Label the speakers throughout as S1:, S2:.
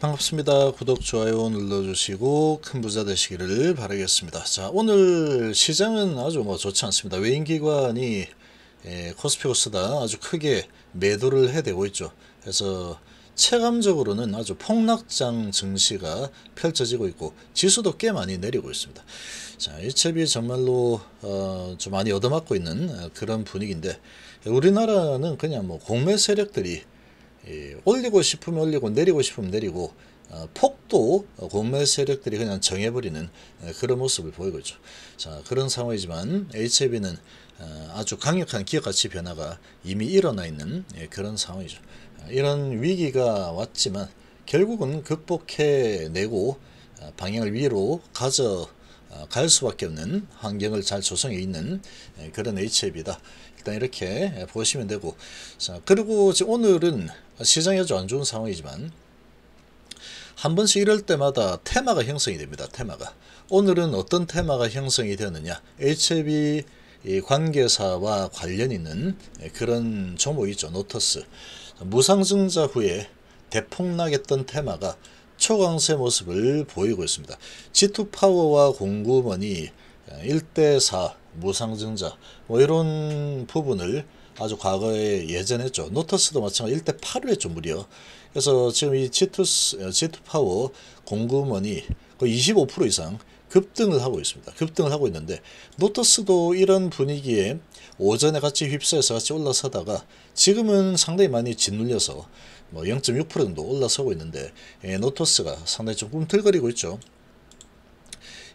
S1: 반갑습니다. 구독, 좋아요 눌러주시고 큰 부자 되시기를 바라겠습니다. 자, 오늘 시장은 아주 뭐 좋지 않습니다. 외인기관이 에, 예, 코스피코스다 아주 크게 매도를 해대고 있죠. 그래서 체감적으로는 아주 폭락장 증시가 펼쳐지고 있고 지수도 꽤 많이 내리고 있습니다. 자, 이체비 정말로 어, 좀 많이 얻어맞고 있는 그런 분위기인데 우리나라는 그냥 뭐 공매 세력들이 예, 올리고 싶으면 올리고 내리고 싶으면 내리고 어, 폭도 공매 어, 세력들이 그냥 정해버리는 어, 그런 모습을 보이고 있죠. 자 그런 상황이지만 HIV는 어, 아주 강력한 기업가치 변화가 이미 일어나 있는 예, 그런 상황이죠. 어, 이런 위기가 왔지만 결국은 극복해내고 방향을 위로 가져 갈 수밖에 없는 환경을 잘 조성해 있는 예, 그런 HIV다. 일단 이렇게 보시면 되고 자 그리고 오늘은 시장이 아주 안 좋은 상황이지만 한 번씩 이럴 때마다 테마가 형성이 됩니다. 테마가. 오늘은 어떤 테마가 형성이 되느냐. HLB 관계사와 관련 있는 그런 종목이죠. 노터스. 무상증자 후에 대폭락했던 테마가 초강세 모습을 보이고 있습니다. G2파워와 공구머니 1대4 무상증자 뭐 이런 부분을 아주 과거에 예전했죠. 노터스도 마찬가지 1대 8회 좀 무려. 그래서 지금 이 지투스, 지투파워 공급원이 거의 25% 이상 급등을 하고 있습니다. 급등을 하고 있는데 노터스도 이런 분위기에 오전에 같이 휩싸여서 같이 올라서다가 지금은 상당히 많이 짓눌려서 뭐0.6% 정도 올라서고 있는데 예, 노터스가 상당히 좀 꿈틀거리고 있죠.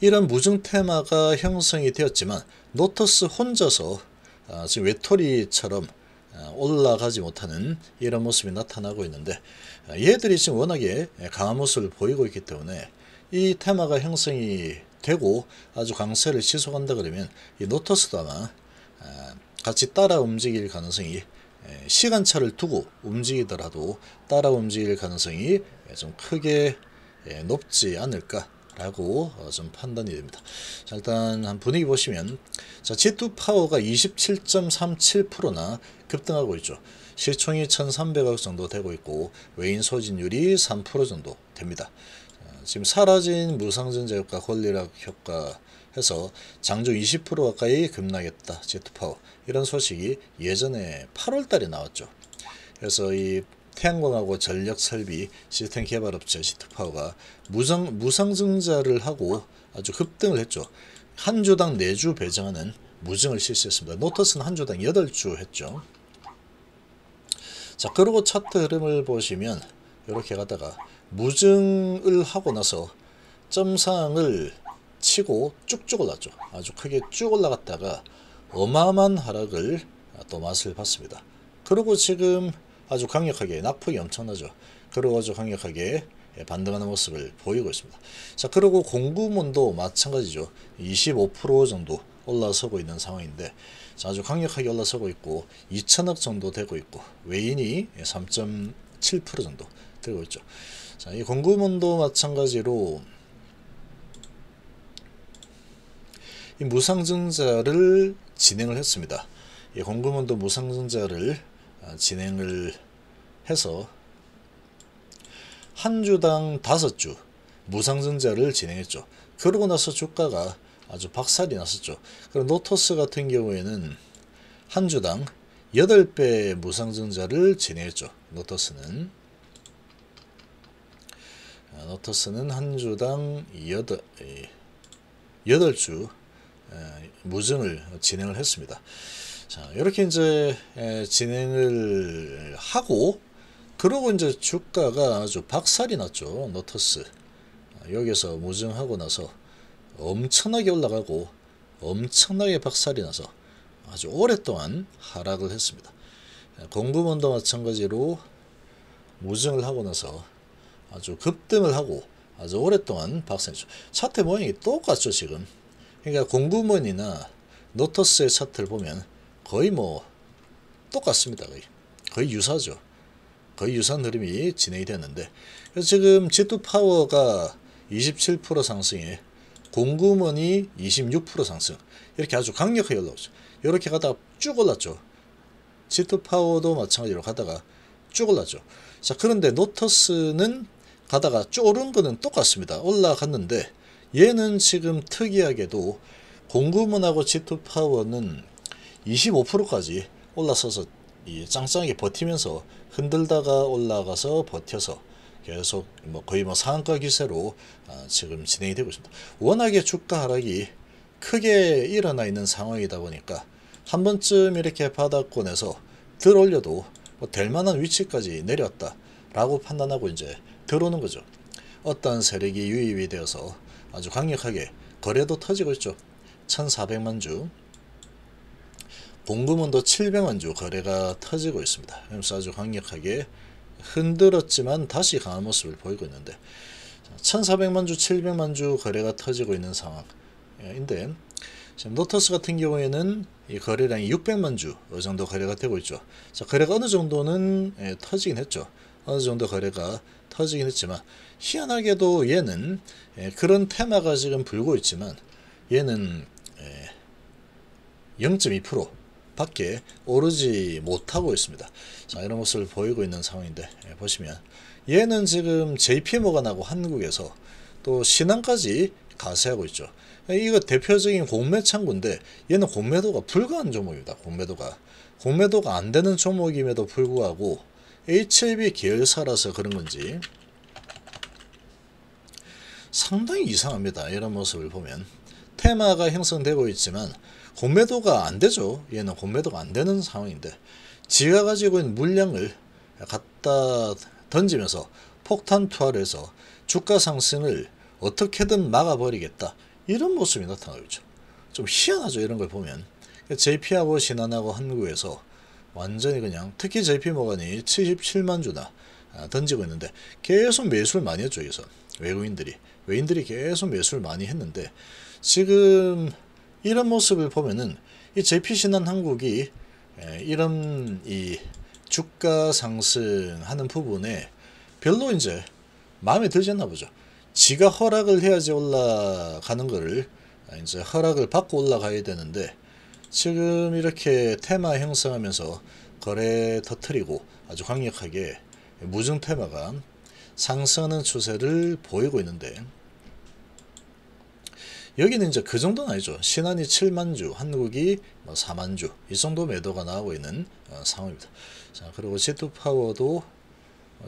S1: 이런 무증 테마가 형성이 되었지만 노터스 혼자서 어, 지금 외톨이처럼 어, 올라가지 못하는 이런 모습이 나타나고 있는데 어, 얘들이 지금 워낙에 강한 모습을 보이고 있기 때문에 이 테마가 형성이 되고 아주 강세를 지속한다 그러면 이 노토스도 아마 같이 따라 움직일 가능성이 시간차를 두고 움직이더라도 따라 움직일 가능성이 좀 크게 높지 않을까 라고 어, 좀 판단이 됩니다. 자, 일단 분위기 보시면 자, G2 파워가 27.37%나 급등하고 있죠. 시총이 1300억 정도 되고 있고 외인 소진율이 3% 정도 됩니다. 지금 사라진 무상증자 효과, 권리락 효과 해서 장중 20% 가까이 급락했다. 제트파워 이런 소식이 예전에 8월달에 나왔죠. 그래서 이 태양광하고 전력 설비 시스템 개발 업체 시트파워가 무상, 무상증자를 하고 아주 급등을 했죠. 한 주당 4주 배정하는 무증을 실시했습니다. 노터스는 한 주당 8주 했죠. 자 그리고 차트 흐름을 보시면 이렇게 가다가 무증을 하고 나서 점상을 치고 쭉쭉 올랐죠. 아주 크게 쭉 올라갔다가 어마어마한 하락을 또 맛을 봤습니다. 그리고 지금 아주 강력하게 낙폭이 엄청나죠. 그리고 아주 강력하게 예, 반등하는 모습을 보이고 있습니다. 자 그리고 공구문도 마찬가지죠. 25% 정도 올라서고 있는 상황인데 자, 아주 강력하게 올라서고 있고 2천억 정도 되고 있고 외인이 3.7% 예, 정도 되고 있죠. 자, 이 공급원도 마찬가지로 이 무상증자를 진행을 했습니다. 이 공급원도 무상증자를 아, 진행을 해서 한 주당 다섯 주 무상증자를 진행했죠. 그러고 나서 주가가 아주 박살이 났었죠. 그럼 노토스 같은 경우에는 한 주당 8배 무상증자를 진행했죠. 노토스는 아, 노토스는 한 주당 8, 8주 무증을 진행을 했습니다. 자, 이렇게 이제 진행을 하고 그러고 이제 주가가 아주 박살이 났죠. 노터스 여기서 무증하고 나서 엄청나게 올라가고 엄청나게 박살이 나서 아주 오랫동안 하락을 했습니다. 공급원도 마찬가지로 무증을 하고 나서 아주 급등을 하고 아주 오랫동안 박살이죠. 차트 모양이 똑같죠 지금. 그러니까 공급원이나 노터스의 차트를 보면 거의 뭐 똑같습니다. 거의. 거의 유사죠. 거의 유사한 흐름이 진행이 됐는데 그래서 지금 G2 파워가 27% 상승에 공구먼이 26% 상승 이렇게 아주 강력하게 올라오죠. 이렇게 가다가 쭉 올랐죠. G2 파워도 마찬가지로 가다가 쭉 올랐죠. 자 그런데 노터스는 가다가 쭉 오른 거는 똑같습니다. 올라갔는데 얘는 지금 특이하게도 공구먼하고 G2 파워는 25%까지 올라서서 이 짱짱하게 버티면서 흔들다가 올라가서 버텨서 계속 뭐 거의 뭐 상한가 기세로 아, 지금 진행이 되고 있습니다. 워낙에 주가 하락이 크게 일어나 있는 상황이다 보니까 한 번쯤 이렇게 바닥권에서 들어올려도 뭐될 만한 위치까지 내렸다 라고 판단하고 이제 들어오는 거죠. 어떤 세력이 유입이 되어서 아주 강력하게 거래도 터지고 있죠. 1400만 주 공금은도7 0 0만주 거래가 터지고 있습니다. 그래서 아주 강력하게 흔들었지만 다시 강한 모습을 보이고 있는데 1400만주 700만주 거래가 터지고 있는 상황인데 지금 노터스 같은 경우에는 이 거래량이 600만주 정도 거래가 되고 있죠. 자, 거래가 어느 정도는 예, 터지긴 했죠. 어느 정도 거래가 터지긴 했지만 희한하게도 얘는 예, 그런 테마가 지금 불고 있지만 얘는 예, 0.2% 밖에 오르지 못하고 있습니다. 자 이런 모습을 보이고 있는 상황인데 예, 보시면 얘는 지금 JPM가 나고 한국에서 또 신한까지 가세하고 있죠. 예, 이거 대표적인 공매 창구인데 얘는 공매도가 불가한 종목입니다. 공매도가 공매도가 안 되는 종목임에도 불구하고 HLB 계열사라서 그런 건지 상당히 이상합니다. 이런 모습을 보면 테마가 형성되고 있지만 공매도가 안 되죠. 얘는 공매도가 안 되는 상황인데 지가 가지고 있는 물량을 갖다 던지면서 폭탄 투하를 해서 주가 상승을 어떻게든 막아버리겠다. 이런 모습이 나타나고 있죠. 좀 희한하죠. 이런 걸 보면. JP하고 신한하고 한국에서 완전히 그냥 특히 JP 모간이 77만 주나 아, 던지고 있는데 계속 매수를 많이 했죠. 여기서 외국인들이. 외인들이 계속 매수를 많이 했는데 지금 이런 모습을 보면은 이 j p 신는 한국이 이런 이 주가 상승하는 부분에 별로 이제 마음에 들지 않나 보죠. 지가 허락을 해야지 올라가는 거를 아, 이제 허락을 받고 올라가야 되는데 지금 이렇게 테마 형성하면서 거래 터트리고 아주 강력하게 무증 테마가 상승하는 추세를 보이고 있는데 여기는 이제 그 정도는 아니죠. 신한이 7만 주, 한국이 4만 뭐 주, 이 정도 매도가 나오고 있는 어, 상황입니다. 자, 그리고 G2 파워도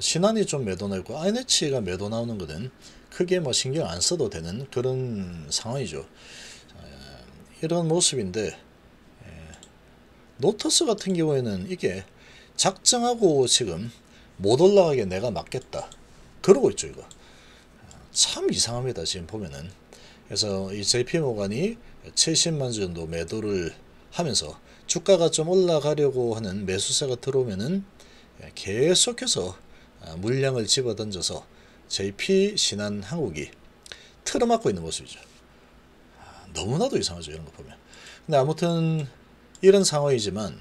S1: 신한이 좀 매도 나오고 INH가 매도 나오는 것은 크게 뭐 신경 안 써도 되는 그런 상황이죠. 자, 이런 모습인데 에, 예, 노터스 같은 경우에는 이게 작정하고 지금 못 올라가게 내가 막겠다. 그러고 있죠, 이거. 아, 참 이상합니다, 지금 보면은. 그래서 이 JP 모간이 70만 주 정도 매도를 하면서 주가가 좀 올라가려고 하는 매수세가 들어오면은 계속해서 아, 물량을 집어던져서 JP 신한 한국이 틀어막고 있는 모습이죠. 아, 너무나도 이상하죠. 이런 거 보면. 근데 아무튼 이런 상황이지만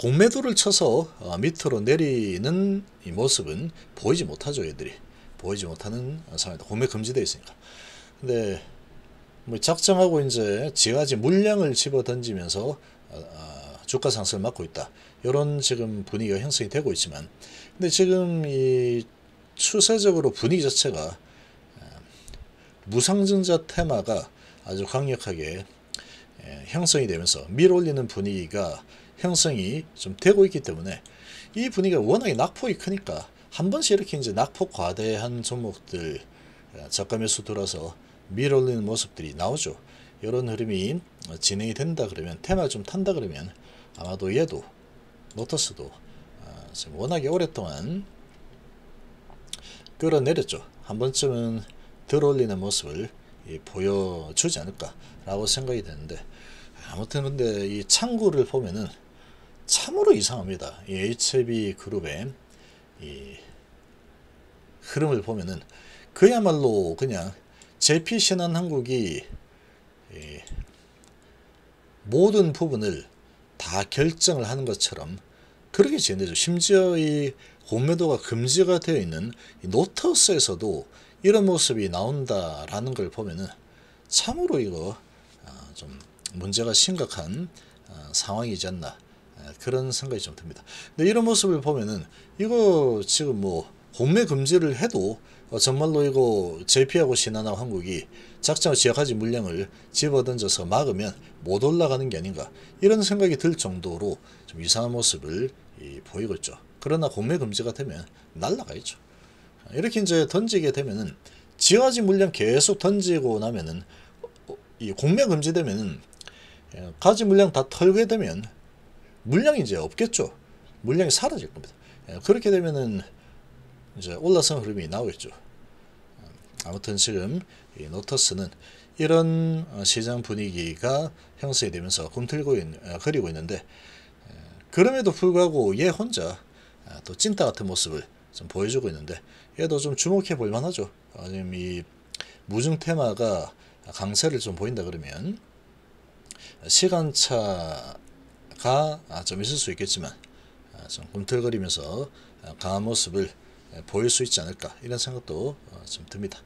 S1: 공매도를 쳐서 어, 밑으로 내리는 이 모습은 보이지 못하죠. 얘들이. 보이지 못하는 상황이다. 공매 금지되어 있으니까. 근데 뭐 작정하고 이제 지가지 물량을 집어 던지면서 아, 아, 주가 상승을 막고 있다. 이런 지금 분위기가 형성이 되고 있지만 근데 지금 이 추세적으로 분위기 자체가 아, 무상증자 테마가 아주 강력하게 예, 형성이 되면서 밀어올리는 분위기가 형성이 좀 되고 있기 때문에 이 분위기가 워낙에 낙폭이 크니까 한 번씩 이렇게 이제 낙폭 과대한 종목들 저가 매수 들어서 밀어올리는 모습들이 나오죠. 이런 흐름이 어, 진행이 된다 그러면 테마 좀 탄다 그러면 아마도 얘도 노터스도 어, 지금 워낙에 오랫동안 끌어내렸죠. 한 번쯤은 들어올리는 모습을 보여주지 않을까라고 생각이 되는데 아무튼 근데 이 창구를 보면은 참으로 이상합니다. 이 HB 그룹의 예. 흐름을 보면은 그야말로 그냥 제피 신한한국이 예, 모든 부분을 다 결정을 하는 것처럼 그렇게 진행되죠. 심지어 이 공매도가 금지가 되어 있는 노터스에서도 이런 모습이 나온다라는 걸 보면은 참으로 이거 아, 좀 문제가 심각한 아, 상황이지 않나 예, 그런 생각이 좀 듭니다. 근데 이런 모습을 보면은 이거 지금 뭐 공매 금지를 해도 어, 정말로 이거 JP하고 신한화 한국이 작전 지역하지 물량을 집어던져서 막으면 못 올라가는 게 아닌가 이런 생각이 들 정도로 좀 이상한 모습을 보이고 있죠. 그러나 공매 금지가 되면 날라가겠죠. 이렇게 이제 던지게 되면은 지어하지 물량 계속 던지고 나면은 어, 이 공매 금지되면은 예, 가지 물량 다 털게 되면 물량이 이제 없겠죠. 물량이 사라질 겁니다. 예, 그렇게 되면은 이제 올라선 흐름이 나오겠죠. 아무튼 지금 이 노터스는 이런 어, 시장 분위기가 형성이 되면서 꿈틀고 그리고 어, 있는데 그럼에도 불구하고 얘 혼자 아, 또 찐따 같은 모습을 좀 보여주고 있는데 얘도 좀 주목해 볼 만하죠. 지금 이 무중 테마가 강세를 좀 보인다 그러면 시간차 가좀 아, 있을 수 있겠지만 아, 좀 꿈틀거리면서 아, 강한 모습을 보일 수 있지 않을까 이런 생각도 어, 좀 듭니다.